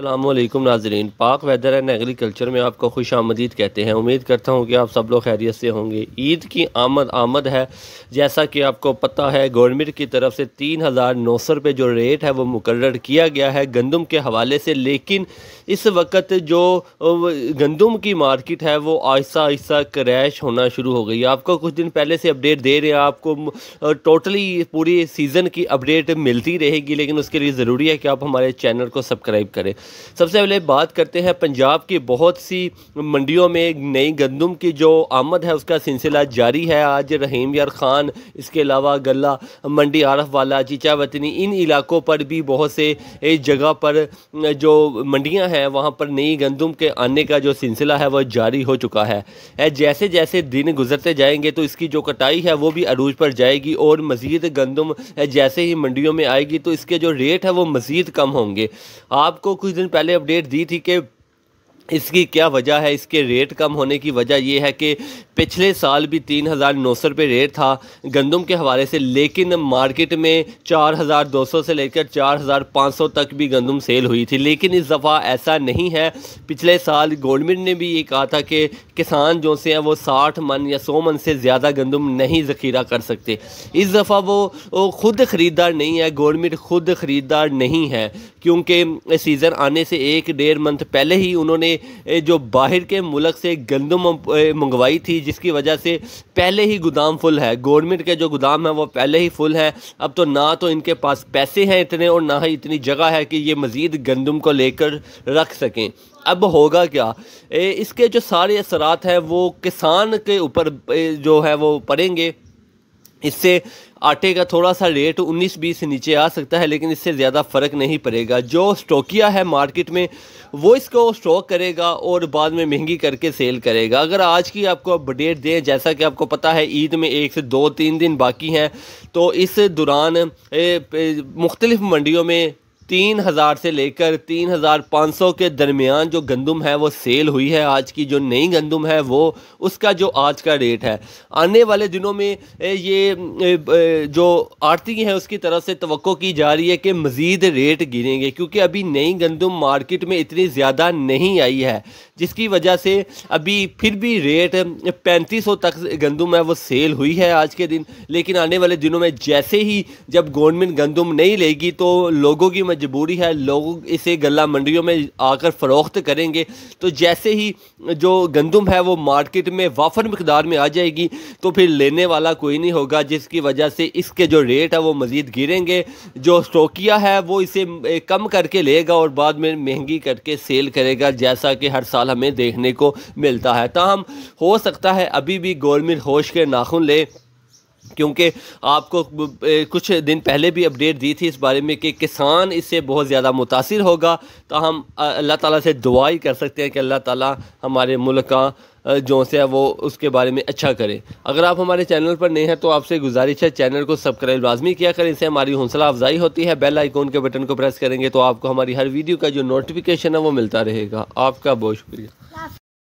अल्लाम नाजरीन पाक वेदर एंड एग्रीकल्चर में आपको खुश आमदीद कहते हैं उम्मीद करता हूँ कि आप सब लोग खैरियत से होंगे ईद की आमद आमद है जैसा कि आपको पता है गवर्नमेंट की तरफ से तीन हज़ार नौ सौ रुपये जो रेट है वो मुकर किया गया है गंदम के हवाले से लेकिन इस वक्त जो गंदम की मार्केट है वो आहिस्ता आहिस्ता क्रैश होना शुरू हो गई आपको कुछ दिन पहले से अपडेट दे रहे हैं आपको टोटली पूरी सीज़न की अपडेट मिलती रहेगी लेकिन उसके लिए ज़रूरी है कि आप हमारे चैनल को सब्सक्राइब करें सबसे पहले बात करते हैं पंजाब की बहुत सी मंडियों में नई गंदम की जो आमद है उसका सिलसिला जारी है आज रहीम यार खान इसके अलावा गला मंडी आरफ वाला चीचा वतनी इन इलाकों पर भी बहुत से जगह पर जो मंडियाँ हैं वहाँ पर नई गंदम के आने का जो सिलसिला है वह जारी हो चुका है जैसे जैसे दिन गुजरते जाएंगे तो इसकी जो कटाई है वो भी अरूज पर जाएगी और मज़ीद गंदम जैसे ही मंडियों में आएगी तो इसके जो रेट है वो मज़ीद कम होंगे आपको कुछ कुछ दिन पहले अपडेट दी थी कि इसकी क्या वजह है इसके रेट कम होने की वजह यह है कि पिछले साल भी तीन हज़ार नौ सौ रुपये रेट था गंदम के हवाले से लेकिन मार्केट में चार हज़ार दो सौ से लेकर चार हज़ार पाँच सौ तक भी गंदम सेल हुई थी लेकिन इस दफ़ा ऐसा नहीं है पिछले साल गवर्नमेंट ने भी ये कहा था कि किसान जो से हैं वो साठ मन या सौ मन से ज़्यादा गंदम नहीं ज़खीरा कर सकते इस दफ़ा वो, वो ख़ुद ख़रीदार नहीं है गवर्नमेंट ख़ुद ख़रीदार नहीं है क्योंकि सीज़न आने से एक डेढ़ मंथ पहले ही उन्होंने जो बाहर के मुल्क से गंदम मंगवाई थी जिसकी वजह से पहले ही गोदाम फुल है गवर्नमेंट के जो गोदाम है वो पहले ही फुल है अब तो ना तो इनके पास पैसे हैं इतने और ना ही इतनी जगह है कि ये मज़ीद गंदम को लेकर रख सकें अब होगा क्या इसके जो सारे असरात हैं वो किसान के ऊपर जो है वो पड़ेंगे इससे आटे का थोड़ा सा रेट 19-20 से नीचे आ सकता है लेकिन इससे ज़्यादा फ़र्क नहीं पड़ेगा जो स्टोकिया है मार्केट में वो इसको स्टॉक करेगा और बाद में महंगी करके सेल करेगा अगर आज की आपको अपडेट दें जैसा कि आपको पता है ईद में एक से दो तीन दिन बाकी हैं तो इस दौरान मुख्तलिफ़ मंडियों में तीन हज़ार से लेकर तीन हज़ार पाँच सौ के दरमियान जो गंदम है वो सेल हुई है आज की जो नई गंदम है वो उसका जो आज का रेट है आने वाले दिनों में ये जो आरती है उसकी तरफ से तो की जा रही है कि मज़ीद रेट गिरेंगे क्योंकि अभी नई गंदम मार्केट में इतनी ज़्यादा नहीं आई है जिसकी वजह से अभी फिर भी रेट पैंतीस सौ तक गंदम है वो सेल हुई है आज के दिन लेकिन आने वाले दिनों में जैसे ही जब गवर्नमेंट गंदम नहीं लेगी तो लोगों की मजबूरी है लोग इसे गला मंडियों में आकर फ़रोख्त करेंगे तो जैसे ही जो गंदम है वो मार्केट में वाफर मकदार में आ जाएगी तो फिर लेने वाला कोई नहीं होगा जिसकी वजह से इसके जो रेट है वो मज़ीद गिरेंगे जो स्टोकिया है वो इसे कम करके लेगा और बाद में महंगी करके सेल करेगा जैसा कि हर साल हमें देखने को मिलता है ताहम हो सकता है अभी भी गोलमिल होश के नाखून ले क्योंकि आपको कुछ दिन पहले भी अपडेट दी थी इस बारे में कि किसान इससे बहुत ज़्यादा मुतासर होगा तो हम अल्लाह ताला से दुआ ही कर सकते हैं कि अल्लाह ताला हमारे मुल्क का जो से है वो उसके बारे में अच्छा करें अगर आप हमारे चैनल पर नए हैं तो आपसे गुजारिश है चैनल को सब्सक्राइब लाजमी किया करें इससे हमारी हौसला अफजाई होती है बेल आइकॉन के बटन को प्रेस करेंगे तो आपको हमारी हर वीडियो का जो नोटिफिकेशन है वो मिलता रहेगा आपका बहुत शुक्रिया